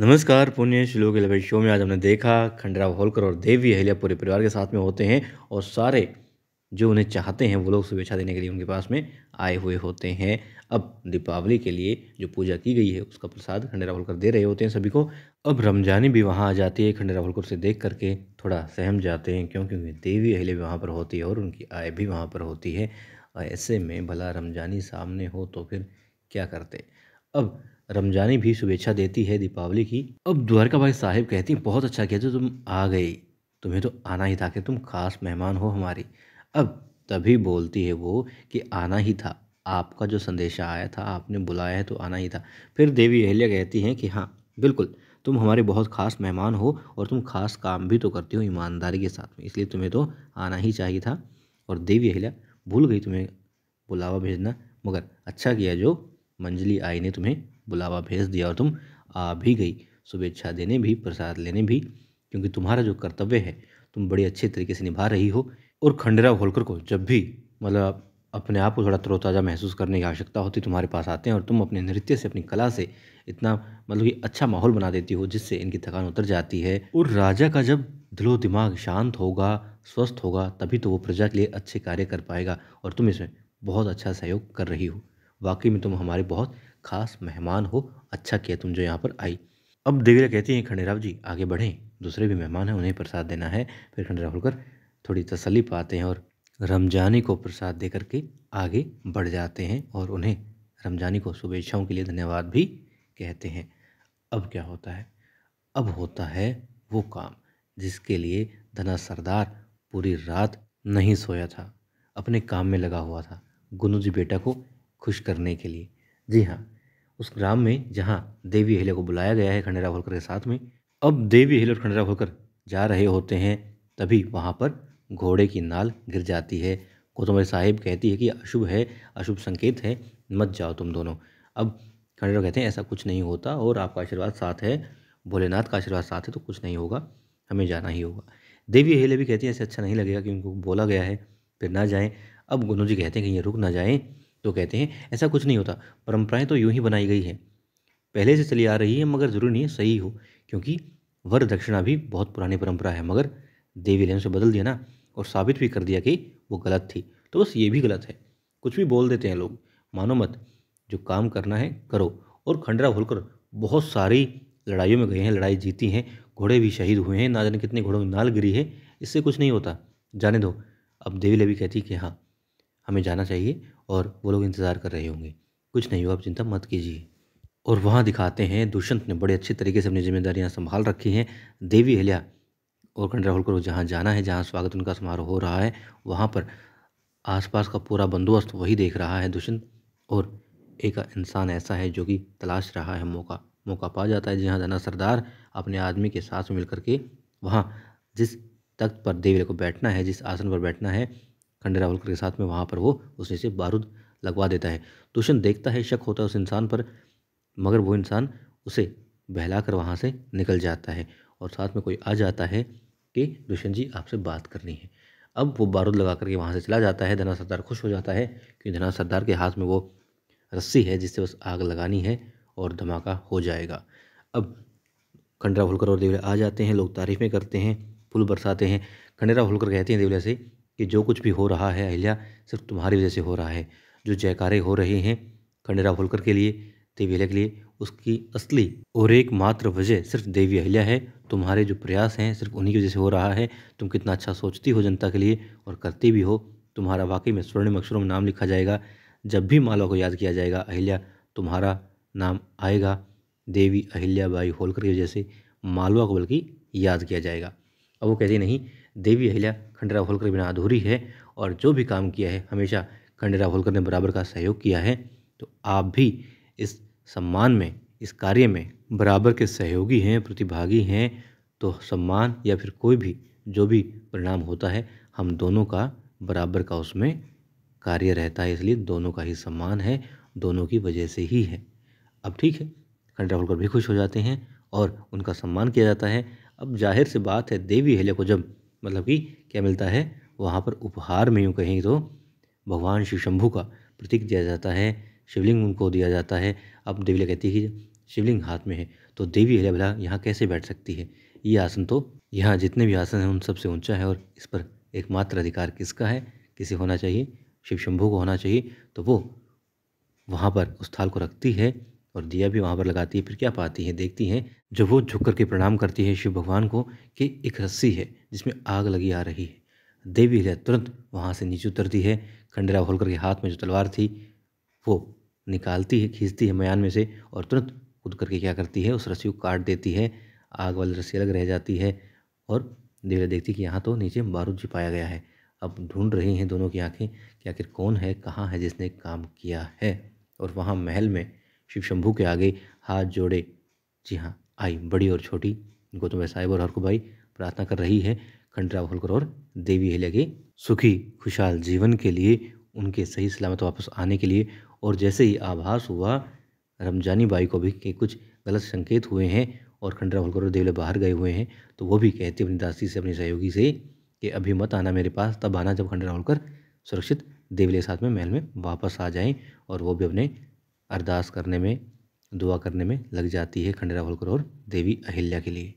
नमस्कार पुण्य श्लोक लवेश शो में आज हमने देखा खंडराव होलकर और देवी अहिल्या पूरे परिवार के साथ में होते हैं और सारे जो उन्हें चाहते हैं वो लोग शुभेच्छा देने के लिए उनके पास में आए हुए होते हैं अब दीपावली के लिए जो पूजा की गई है उसका प्रसाद खंडेरा होलकर दे रहे होते हैं सभी को अब रमजानी भी वहाँ आ जाती है खंडेरा होलकर से देख करके थोड़ा सहम जाते हैं क्योंकि देवी अहिल्या भी वहाँ पर होती है और उनकी आय भी वहाँ पर होती है ऐसे में भला रमजानी सामने हो तो फिर क्या करते अब रमजानी भी शुभेच्छा देती है दीपावली की अब द्वारका भाई साहिब कहती बहुत अच्छा किया तो तुम आ गई तुम्हें तो आना ही था कि तुम खास मेहमान हो हमारी अब तभी बोलती है वो कि आना ही था आपका जो संदेशा आया था आपने बुलाया है तो आना ही था फिर देवी अहल्या कहती हैं कि हाँ बिल्कुल तुम हमारे बहुत खास मेहमान हो और तुम खास काम भी तो करती हो ईमानदारी के साथ में इसलिए तुम्हें तो आना ही चाहिए था और देवी अहल्या भूल गई तुम्हें बुलावा भेजना मगर अच्छा किया जो मंजली आई ने तुम्हें बुलावा भेज दिया और तुम आ भी गई शुभेच्छा देने भी प्रसाद लेने भी क्योंकि तुम्हारा जो कर्तव्य है तुम बड़े अच्छे तरीके से निभा रही हो और खंडेराव होलकर को जब भी मतलब अपने आप को थोड़ा तरोताज़ा महसूस करने की आवश्यकता होती तुम्हारे पास आते हैं और तुम अपने नृत्य से अपनी कला से इतना मतलब कि अच्छा माहौल बना देती हो जिससे इनकी थकान उतर जाती है और राजा का जब दिलो दिमाग शांत होगा स्वस्थ होगा तभी तो वो प्रजा के लिए अच्छे कार्य कर पाएगा और तुम इसमें बहुत अच्छा सहयोग कर रही हो वाकई में तुम हमारे बहुत खास मेहमान हो अच्छा किया तुम जो यहाँ पर आई अब देवीरा कहती हैं खंडेराव जी आगे बढ़ें दूसरे भी मेहमान हैं उन्हें प्रसाद देना है फिर खंडेराव होकर थोड़ी तसली पाते हैं और रमजानी को प्रसाद दे करके आगे बढ़ जाते हैं और उन्हें रमजानी को शुभेच्छाओं के लिए धन्यवाद भी कहते हैं अब क्या होता है अब होता है वो काम जिसके लिए धना सरदार पूरी रात नहीं सोया था अपने काम में लगा हुआ था गुनू जी बेटा को खुश करने के लिए जी हाँ उस ग्राम में जहाँ देवी अहिल्या को बुलाया गया है खंडेराव होलकर के साथ में अब देवी हेले और खंडेराव होलकर जा रहे होते हैं तभी वहाँ पर घोड़े की नाल गिर जाती है कोतुमल साहिब कहती है कि अशुभ है अशुभ संकेत है मत जाओ तुम दोनों अब खंडेराव कहते हैं ऐसा कुछ नहीं होता और आपका आशीर्वाद साथ है भोलेनाथ का आशीर्वाद साथ है तो कुछ नहीं होगा हमें जाना ही होगा देवी हेले भी कहती है ऐसे अच्छा नहीं लगेगा कि उनको बोला गया है फिर ना जाएँ अब गुनू जी कहते हैं कि ये रुक ना जाएँ तो कहते हैं ऐसा कुछ नहीं होता परंपराएं तो यूं ही बनाई गई हैं पहले से चली आ रही है मगर ज़रूरी नहीं सही हो क्योंकि वर दक्षिणा भी बहुत पुरानी परंपरा है मगर देवी ने उसे बदल दिया ना और साबित भी कर दिया कि वो गलत थी तो बस ये भी गलत है कुछ भी बोल देते हैं लोग मानो मत जो काम करना है करो और खंडरा भूलकर बहुत सारी लड़ाइयों में गए हैं लड़ाई जीती हैं घोड़े भी शहीद हुए हैं ना जाने कितने घोड़ों में नाल गिरी है इससे कुछ नहीं होता जाने दो अब देवी लेवी कहती कि हाँ हमें जाना चाहिए और वो लोग इंतज़ार कर रहे होंगे कुछ नहीं हुआ आप चिंता मत कीजिए और वहाँ दिखाते हैं दुष्यंत ने बड़े अच्छे तरीके से अपनी जिम्मेदारियाँ संभाल रखी हैं देवी हल्या और राहुल को जहाँ जाना है जहाँ स्वागत उनका समारोह हो रहा है वहाँ पर आसपास का पूरा बंदोबस्त वही देख रहा है दुष्यंत और एक इंसान ऐसा है जो कि तलाश रहा है मौका मौका पा जाता है जहाँ जाना सरदार अपने आदमी के साथ मिलकर के वहाँ जिस तख्त पर देवी को बैठना है जिस आसन पर बैठना है खंडे रावलकर के साथ में वहाँ पर वो उसने से बारूद लगवा देता है दुष्यंत देखता है शक होता है उस इंसान पर मगर वो इंसान उसे बहला कर वहाँ से निकल जाता है और साथ में कोई आ जाता है कि दुष्यंत जी आपसे बात करनी है अब वो बारूद लगा करके वहाँ से चला जाता है धना सरदार खुश हो जाता है क्योंकि धना सरदार के हाथ में वो रस्सी है जिससे बस आग लगानी है और धमाका हो जाएगा अब खंडरा होलकर और देवलिया आ जाते हैं लोग तारीफ़ें करते हैं फूल बरसाते हैं खंडेरा होलकर कहते हैं देवलिया से कि जो कुछ भी हो रहा है अहिल्या सिर्फ तुम्हारी वजह से हो रहा है जो जयकारे हो रहे हैं खंडेरा होलकर के लिए देवी अहिल्या के लिए उसकी असली और एकमात्र वजह सिर्फ देवी अहिल्या है तुम्हारे जो प्रयास हैं सिर्फ उन्हीं की वजह से हो रहा है तुम कितना अच्छा सोचती हो जनता के लिए और करती भी हो तुम्हारा वाकई में स्वर्णिम अक्षरों में नाम लिखा जाएगा जब भी माला को याद किया जाएगा अहिल्या तुम्हारा नाम आएगा देवी अहिल्याबाई होलकर की वजह से मालवा को बल्कि याद किया जाएगा अब वो कहते नहीं देवी अहिल्या खंडेरा होलकर बिना अधूरी है और जो भी काम किया है हमेशा खंडेरा होलकर ने बराबर का सहयोग किया है तो आप भी इस सम्मान में इस कार्य में बराबर के सहयोगी हैं प्रतिभागी हैं तो सम्मान या फिर कोई भी जो भी परिणाम होता है हम दोनों का बराबर का उसमें कार्य रहता है इसलिए दोनों का ही सम्मान है दोनों की वजह से ही है अब ठीक है खंडेराव होलकर भी खुश हो जाते हैं और उनका सम्मान किया जाता है अब जाहिर सी बात है देवी अहल्या को जब मतलब कि क्या मिलता है वहाँ पर उपहार में यूँ कहें तो भगवान शिव शंभू का प्रतीक दिया जाता है शिवलिंग उनको दिया जाता है अब देवी कहती है शिवलिंग हाथ में है तो देवी अहल्या भला यहाँ कैसे बैठ सकती है ये आसन तो यहाँ जितने भी आसन हैं उन सबसे ऊँचा है और इस पर एकमात्र अधिकार किसका है किसे होना चाहिए शिव शंभू को होना चाहिए तो वो वहाँ पर उस थाल को रखती है और दिया भी वहाँ पर लगाती है फिर क्या पाती है देखती हैं जब वो झुक करके प्रणाम करती है शिव भगवान को कि एक रस्सी है जिसमें आग लगी आ रही है देवी हृदय तुरंत वहाँ से नीचे उतरती है खंडेरा होल करके हाथ में जो तलवार थी वो निकालती है खींचती है मयान में से और तुरंत कूद करके क्या करती है उस रस्सी को काट देती है आग वाली रस्सी अलग रह जाती है और देवी देखती है कि यहाँ तो नीचे बारूद जी पाया गया है अब ढूंढ रही हैं दोनों की आंखें कि आखिर कौन है कहाँ है जिसने काम किया है और वहाँ महल में शिव शंभू के आगे हाथ जोड़े जी हाँ आई बड़ी और छोटी गौतम साहेब और हरकुबाई प्रार्थना कर रही है खंडराव होलकर और देवी हेलिया के सुखी खुशहाल जीवन के लिए उनके सही सलामत वापस आने के लिए और जैसे ही आभास हुआ रमजानी बाई को भी के कुछ गलत संकेत हुए हैं और खंडराव होलकर और देवले बाहर गए हुए हैं तो वो भी कहती अपनी दासी से अपनी सहयोगी से कि अभी मत आना मेरे पास तब आना जब खंडराव होलकर सुरक्षित देवले साथ में महल में वापस आ जाएं और वो भी अपने अरदास करने में दुआ करने में लग जाती है खंडेरा होलकर और देवी अहिल्या के लिए